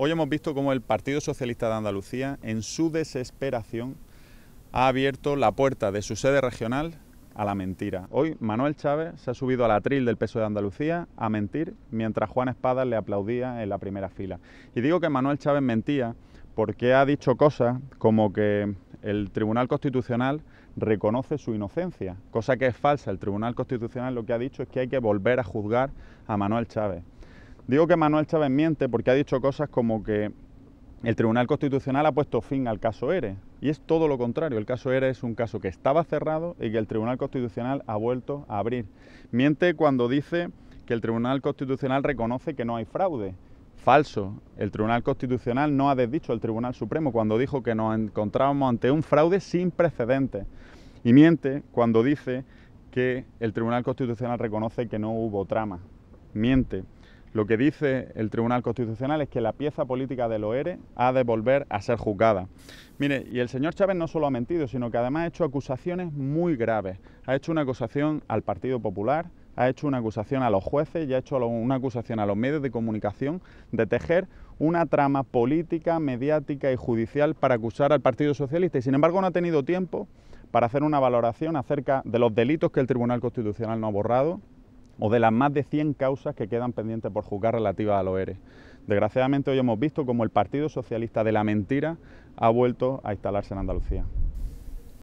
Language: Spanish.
Hoy hemos visto cómo el Partido Socialista de Andalucía, en su desesperación, ha abierto la puerta de su sede regional a la mentira. Hoy Manuel Chávez se ha subido al atril del peso e de Andalucía a mentir mientras Juan Espada le aplaudía en la primera fila. Y digo que Manuel Chávez mentía porque ha dicho cosas como que el Tribunal Constitucional reconoce su inocencia, cosa que es falsa. El Tribunal Constitucional lo que ha dicho es que hay que volver a juzgar a Manuel Chávez. Digo que Manuel Chávez miente porque ha dicho cosas como que el Tribunal Constitucional ha puesto fin al caso ERE. Y es todo lo contrario. El caso ERE es un caso que estaba cerrado y que el Tribunal Constitucional ha vuelto a abrir. Miente cuando dice que el Tribunal Constitucional reconoce que no hay fraude. Falso. El Tribunal Constitucional no ha desdicho al Tribunal Supremo cuando dijo que nos encontrábamos ante un fraude sin precedentes. Y miente cuando dice que el Tribunal Constitucional reconoce que no hubo trama. Miente. Lo que dice el Tribunal Constitucional es que la pieza política de OERE ha de volver a ser juzgada. Mire, y el señor Chávez no solo ha mentido, sino que además ha hecho acusaciones muy graves. Ha hecho una acusación al Partido Popular, ha hecho una acusación a los jueces y ha hecho una acusación a los medios de comunicación de tejer una trama política, mediática y judicial para acusar al Partido Socialista. Y sin embargo no ha tenido tiempo para hacer una valoración acerca de los delitos que el Tribunal Constitucional no ha borrado, o de las más de 100 causas que quedan pendientes por juzgar relativas a los ERE. Desgraciadamente hoy hemos visto cómo el Partido Socialista de la Mentira ha vuelto a instalarse en Andalucía.